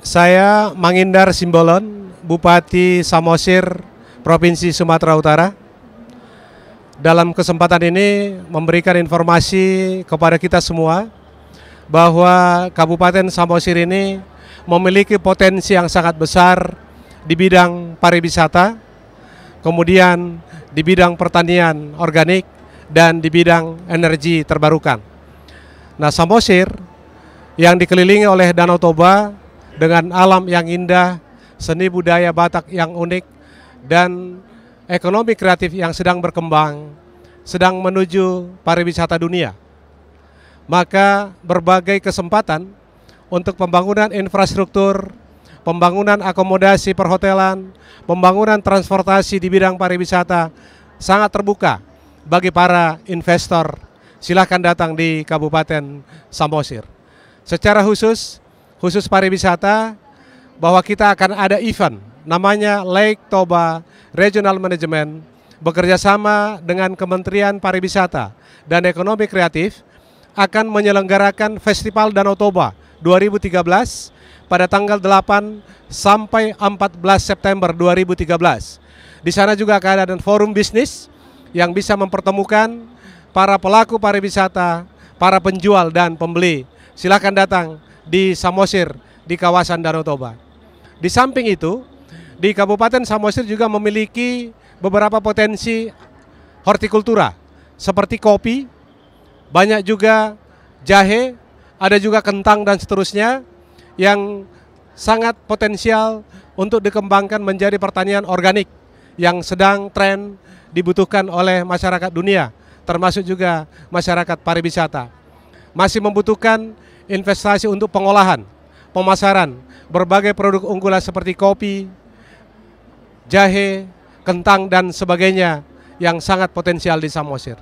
Saya Mangindar Simbolon, Bupati Samosir, Provinsi Sumatera Utara. Dalam kesempatan ini memberikan informasi kepada kita semua bahwa Kabupaten Samosir ini memiliki potensi yang sangat besar di bidang pariwisata, kemudian di bidang pertanian organik, dan di bidang energi terbarukan. Nah, Samosir yang dikelilingi oleh Danau Toba dengan alam yang indah, seni budaya Batak yang unik, dan ekonomi kreatif yang sedang berkembang, sedang menuju pariwisata dunia. Maka berbagai kesempatan untuk pembangunan infrastruktur, pembangunan akomodasi perhotelan, pembangunan transportasi di bidang pariwisata sangat terbuka bagi para investor. Silahkan datang di Kabupaten Samosir. Secara khusus, khusus pariwisata bahwa kita akan ada event namanya Lake Toba Regional Management bekerjasama dengan Kementerian Pariwisata dan Ekonomi Kreatif akan menyelenggarakan Festival Danau Toba 2013 pada tanggal 8 sampai 14 September 2013. Di sana juga akan ada forum bisnis yang bisa mempertemukan para pelaku pariwisata, para penjual dan pembeli silahkan datang di Samosir di kawasan Danau Toba. Di samping itu, di Kabupaten Samosir juga memiliki beberapa potensi hortikultura seperti kopi, banyak juga jahe, ada juga kentang dan seterusnya yang sangat potensial untuk dikembangkan menjadi pertanian organik yang sedang tren dibutuhkan oleh masyarakat dunia, termasuk juga masyarakat pariwisata. Masih membutuhkan investasi untuk pengolahan, pemasaran, berbagai produk unggulan seperti kopi, jahe, kentang dan sebagainya yang sangat potensial di Samosir.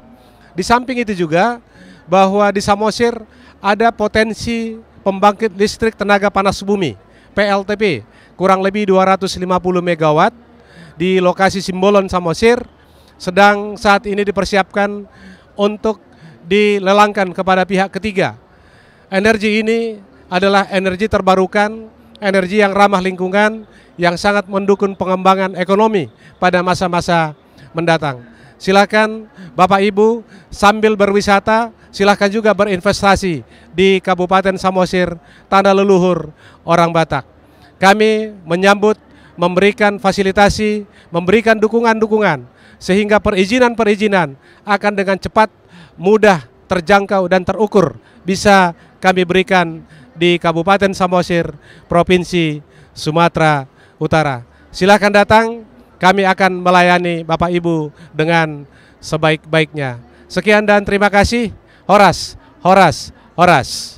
Di samping itu juga bahwa di Samosir ada potensi pembangkit listrik tenaga panas bumi PLTP kurang lebih 250 MW di lokasi Simbolon Samosir sedang saat ini dipersiapkan untuk dilelangkan kepada pihak ketiga energi ini adalah energi terbarukan, energi yang ramah lingkungan, yang sangat mendukung pengembangan ekonomi pada masa-masa mendatang. Silakan Bapak Ibu sambil berwisata, silakan juga berinvestasi di Kabupaten Samosir, tanah leluhur orang Batak. Kami menyambut, memberikan fasilitasi, memberikan dukungan-dukungan, sehingga perizinan-perizinan akan dengan cepat, mudah, terjangkau, dan terukur bisa kami berikan di Kabupaten Samosir, Provinsi Sumatera Utara. Silahkan datang, kami akan melayani Bapak Ibu dengan sebaik-baiknya. Sekian dan terima kasih. Horas, horas, horas.